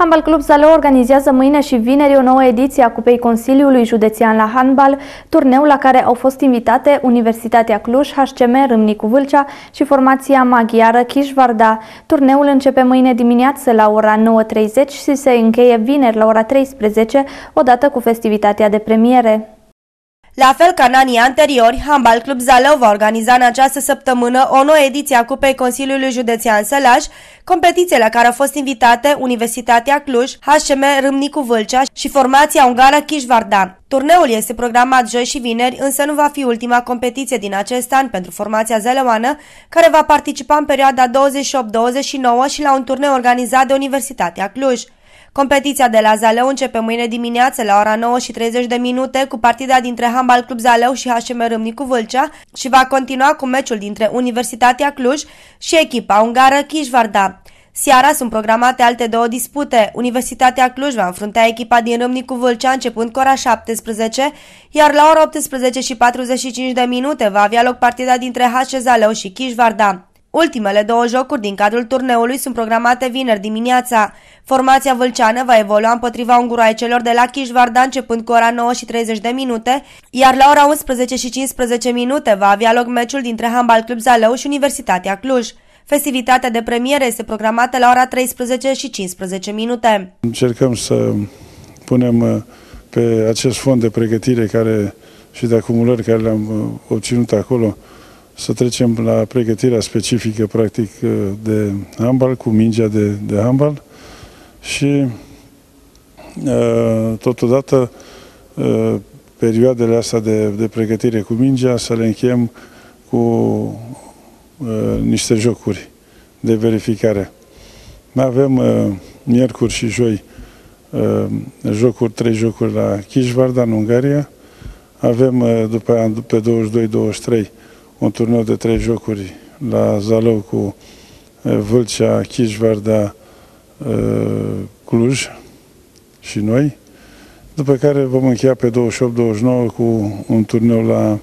Handbal Club Zaleu organizează mâine și vineri o nouă ediție a Cupei Consiliului Județean la Handbal, turneu la care au fost invitate Universitatea Cluj, HCM Râmnicu Vâlcea și formația maghiară Chișvarda. Turneul începe mâine dimineață la ora 9.30 și se încheie vineri la ora 13, odată cu festivitatea de premiere. La fel ca în anii anteriori, Handbal Club Zalău va organiza în această săptămână o nouă ediție a Cupei Consiliului Județean Sălaș, competiție la care au fost invitate Universitatea Cluj, HM Râmnicu Vâlcea și formația ungară Chișvardan. Turneul este programat joi și vineri, însă nu va fi ultima competiție din acest an pentru formația zeleuană, care va participa în perioada 28-29 și la un turneu organizat de Universitatea Cluj. Competiția de la Zaleu începe mâine dimineață la ora 9 și 30 de minute cu partida dintre Hambal Club Zaleu și HM Râmnicu Vâlcea și va continua cu meciul dintre Universitatea Cluj și echipa ungară Chișvarda. Seara sunt programate alte două dispute. Universitatea Cluj va înfrunta echipa din Râmnicu Vâlcea începând cu ora 17, iar la ora 18 și 45 de minute va avea loc partida dintre HC Zaleu și Chișvarda. Ultimele două jocuri din cadrul turneului sunt programate vineri dimineața. Formația vâlceană va evolua împotriva unguraicelor de la Chișvarda începând cu ora 9 și 30 de minute, iar la ora 11 și 15 minute va avea loc meciul dintre Handball Club Zalău și Universitatea Cluj. Festivitatea de premiere este programată la ora 13 și 15 minute. Încercăm să punem uh, pe acest fond de pregătire care și de acumulări care le-am uh, obținut acolo, să trecem la pregătirea specifică, practic, de handbal, cu mingea de, de handbal și ă, totodată ă, perioadele astea de, de pregătire cu mingea să le încheiem cu ă, niște jocuri de verificare. Mai avem miercuri și joi jocuri, trei jocuri la Chișvarda, în Ungaria. Avem după aia, pe 22-23, un turneu de trei jocuri la Zalău cu Vâlcea, Chișvarda, Cluj și noi, după care vom încheia pe 28-29 cu un turneu la,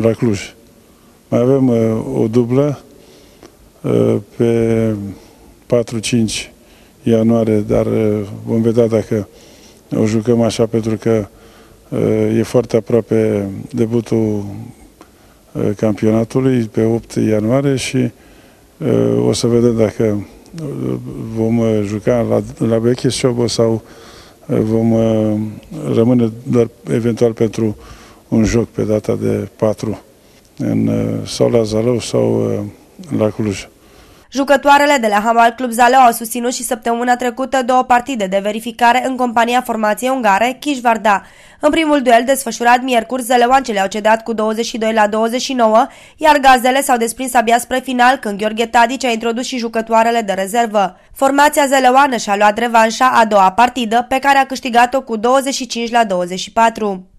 la Cluj. Mai avem o dublă pe 4-5 ianuarie, dar vom vedea dacă o jucăm așa, pentru că E foarte aproape debutul uh, campionatului pe 8 ianuarie și uh, o să vedem dacă uh, vom juca la, la Becheșobo sau vom rămâne doar eventual pentru un joc pe data de 4 în, sau la Zalău sau la Cluj. Jucătoarele de la Hamal Club Zaleu au susținut și săptămâna trecută două partide de verificare în compania formației ungare Chișvarda. În primul duel desfășurat miercuri, zeleuancele au cedat cu 22 la 29, iar gazele s-au desprins abia spre final când Gheorghe Tadic a introdus și jucătoarele de rezervă. Formația zeleuană și-a luat revanșa a doua partidă pe care a câștigat-o cu 25 la 24.